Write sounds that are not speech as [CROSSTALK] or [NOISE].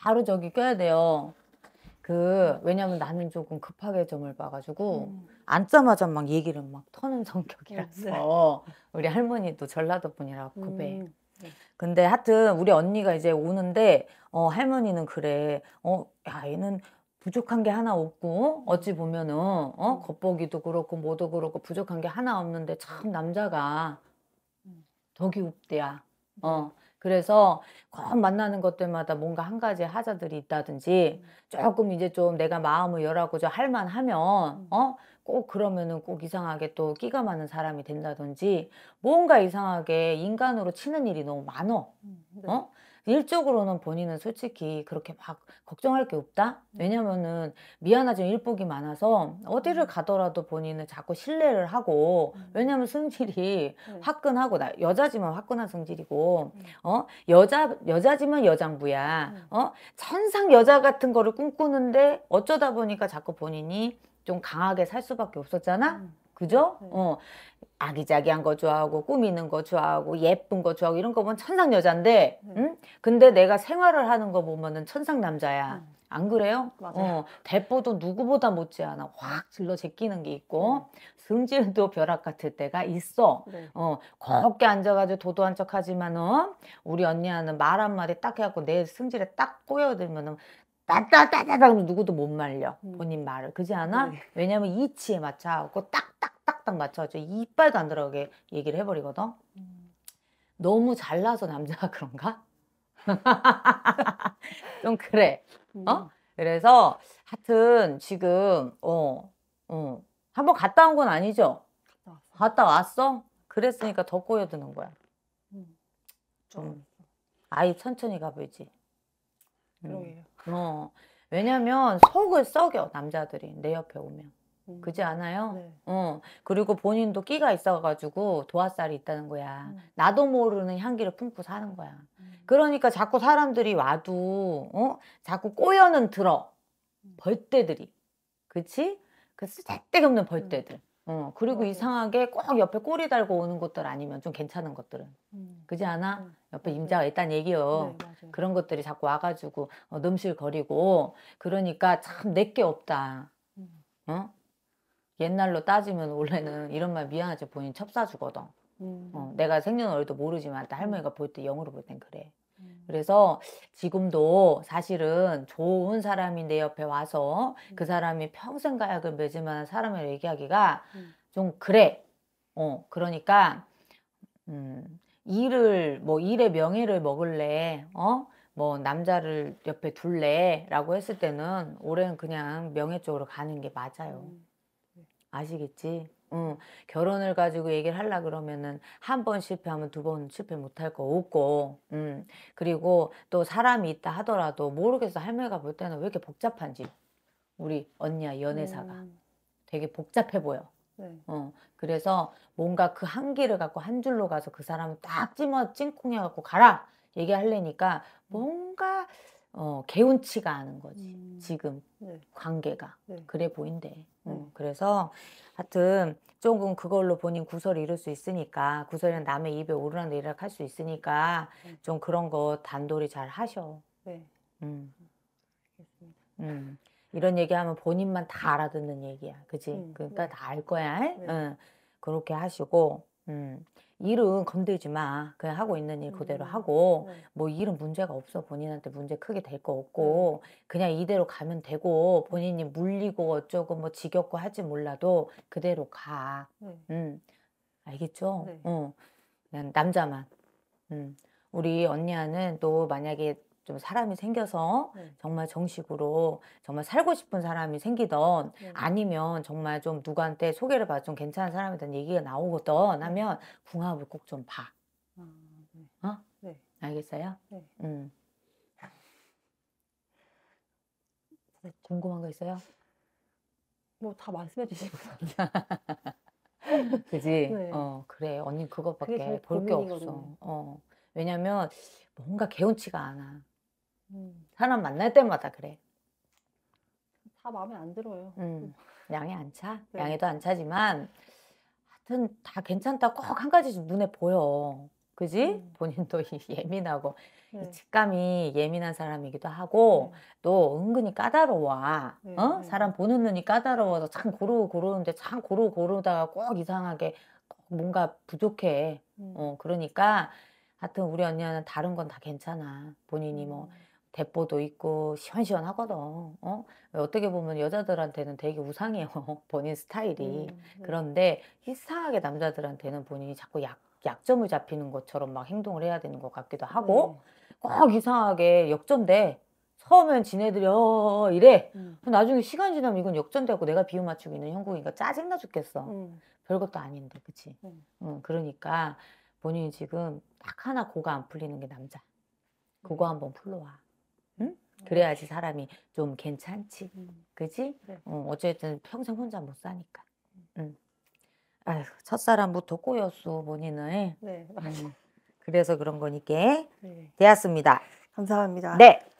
바로 저기 껴야 돼요. 그 왜냐면 나는 조금 급하게 점을 봐가지고 음. 앉자마자 막 얘기를 막 터는 성격이라서 네. [LAUGHS] 우리 할머니도 전라도 분이라 급해. 음. 네. 근데 하여튼 우리 언니가 이제 오는데 어 할머니는 그래 어야 얘는 부족한 게 하나 없고 어찌 보면은 어 음. 겉보기도 그렇고 뭐도 그렇고 부족한 게 하나 없는데 참 남자가 음. 덕이 없대야 네. 어 그래서 꼭 만나는 것들마다 뭔가 한 가지 하자들이 있다든지 음. 조금 이제 좀 내가 마음을 열하고 좀 할만하면 음. 어? 꼭 그러면은 꼭 이상하게 또 끼가 많은 사람이 된다든지 뭔가 이상하게 인간으로 치는 일이 너무 많어. 음. 어? 네. 일적으로는 본인은 솔직히 그렇게 막 걱정할 게 없다? 음. 왜냐면은 미안하지만 일복이 많아서 어디를 음. 가더라도 본인은 자꾸 신뢰를 하고 음. 왜냐면 성질이 네. 화끈하고 나 여자지만 화끈한 성질이고 어 여자 여자지만 여장부야 어 천상 여자 같은 거를 꿈꾸는데 어쩌다 보니까 자꾸 본인이 좀 강하게 살 수밖에 없었잖아 그죠? 네. 어. 아기자기한 거 좋아하고 꾸미는 거 좋아하고 예쁜 거 좋아하고 이런 거 보면 천상 여잔데 음. 근데 내가 생활을 하는 거 보면은 천상 남자야. 음. 안 그래요? 맞아요. 어, 대포도 누구보다 못지않아 확 질러 제끼는 게 있고 음. 성질도 벼락 같을 때가 있어. 네. 어, 곱게 앉아가지고 도도한 척하지만은 우리 언니하는 말 한마디 딱 해갖고 내승질에딱 꼬여들면은 따따따따따 하면 누구도 못 말려 음. 본인 말을 그지 않아? 네. 왜냐면 이치에 맞춰갖고 딱딱딱딱 맞춰가지고 이빨도 안 들어가게 얘기를 해버리거든. 음. 너무 잘나서 남자가 그런가? [LAUGHS] 좀 그래. 음. 어? 그래서 하여튼 지금 어, 어. 한 번 갔다 온 건 아니죠? 갔다 왔어? 그랬으니까 더 꼬여드는 거야. 음. 좀 아예 천천히 가보지. 음. 어. 왜냐면 속을 썩여 남자들이 내 옆에 오면. 음. 그지 않아요? 네. 어. 그리고 본인도 끼가 있어가지고 도화살이 있다는 거야. 음. 나도 모르는 향기를 품고 사는 거야. 음. 그러니까 자꾸 사람들이 와도 어? 자꾸 꼬여는 들어. 음. 벌떼들이. 그치? 그 쓸데없는 벌떼들. 어, 그리고 맞 이상하게 꼭 옆에 꼬리 달고 오는 것들 아니면 좀 괜찮은 것들은. 음. 그지 않아? 음. 옆에 임자가 일단 얘기요. 네, 그런 것들이 자꾸 와가지고 어, 넘실거리고 그러니까 참 내 게 없다. 음. 어? 옛날로 따지면 원래는 이런 말 미안하지 본인 첩사 주거든. 음. 어, 내가 생년월일도 모르지만 할머니가 볼 때 영어로 볼 땐 그래. 그래서 지금도 사실은 좋은 사람이 내 옆에 와서 그 음. 사람이 평생 가약을 맺으면 사람을 얘기하기가 음. 좀 그래. 어, 그러니까, 음, 일을, 뭐, 일의 명예를 먹을래. 어? 뭐, 남자를 옆에 둘래. 라고 했을 때는 올해는 그냥 명예 쪽으로 가는 게 맞아요. 음. 네. 아시겠지? 응. 어, 결혼을 가지고 얘기를 하려 그러면은 한 번 실패하면 두 번 실패 못할 거 없고, 음, 그리고 또 사람이 있다 하더라도 모르겠어 할머니가 볼 때는 왜 이렇게 복잡한지 우리 언니야 연애사가 음. 되게 복잡해 보여. 네. 어, 그래서 뭔가 그 한기를 갖고 한 줄로 가서 그 사람을 딱 찜어 찐콩해 갖고 가라 얘기할래니까 뭔가 어, 개운치가 않은 거지 음. 지금 네. 관계가 네. 그래 보인대. 음. 음. 그래서 하여튼 조금 그걸로 본인 구설을 이룰 수 있으니까 구설이란 남의 입에 오르락내리락 할 수 있으니까 네. 좀 그런 거 단돌이 잘 하셔. 네. 음. 알겠습니다. 음. 이런 얘기하면 본인만 다 알아듣는 얘기야, 그지? 음. 그러니까 네. 다알 거야. 응. 그렇게 하시고 음, 일은 건들지 마. 그냥 하고 있는 일 그대로 음. 하고, 네. 뭐 일은 문제가 없어. 본인한테 문제 크게 될 거 없고, 네. 그냥 이대로 가면 되고, 본인이 물리고 어쩌고 뭐 지겹고 하지 몰라도 그대로 가. 네. 음, 알겠죠? 네. 어, 그냥 남자만. 음, 우리 언니야는 또 만약에 좀 사람이 생겨서 네. 정말 정식으로 정말 살고 싶은 사람이 생기던 네. 아니면 정말 좀 누구한테 소개를 받아 좀 괜찮은 사람이든 얘기가 나오거든 네. 하면 궁합을 꼭 좀 봐. 아, 네. 어? 네. 알겠어요? 네. 음. 궁금한 거 있어요? 뭐 다 말씀해 주시고 [LAUGHS] 그지? 네. 어 그래 언니 그것밖에 볼 게 없어. 어 왜냐면 뭔가 개운치가 않아. 사람 만날 때마다 그래. 다 마음에 안 들어요. 음, 양이 안 차. 네. 양이도 안 차지만 하여튼 다 괜찮다. 꼭 한 가지 눈에 보여. 그지? 음. 본인도 [LAUGHS] 예민하고 네. 이 직감이 예민한 사람이기도 하고 네. 또 은근히 까다로워. 네, 어? 네. 사람 보는 눈이 까다로워서 참 고르고 고르는데 참 고르고 고르다가 꼭 이상하게 뭔가 부족해. 음. 어, 그러니까 하여튼 우리 언니는 다른 건 다 괜찮아. 본인이 뭐 음. 대포도 있고 시원시원하거든. 어? 어떻게 보면 여자들한테는 되게 우상이에요. [LAUGHS] 본인 스타일이. 음, 음. 그런데 이상하게 남자들한테는 본인이 자꾸 약, 약점을 잡히는 것처럼 막 행동을 해야 되는 것 같기도 하고 네. 꼭 이상하게 역전돼. 처음엔 지네들이 어, 어, 어 이래. 음. 나중에 시간 지나면 이건 역전되고 내가 비유 맞추고 있는 형국이니까 짜증나 죽겠어. 음. 별것도 아닌데 그치? 음. 그러니까 본인이 지금 딱 하나 고가 안 풀리는 게 남자. 그거 음. 한번 풀러와. 그래야지 사람이 좀 괜찮지. 음. 그지? 네. 어, 어쨌든 평생 혼자 못 사니까. 음. 아휴, 첫사람부터 꼬였어, 본인을. 네, 맞아요. 음. 그래서 그런 거니까. 네. 되었습니다. 감사합니다. 네.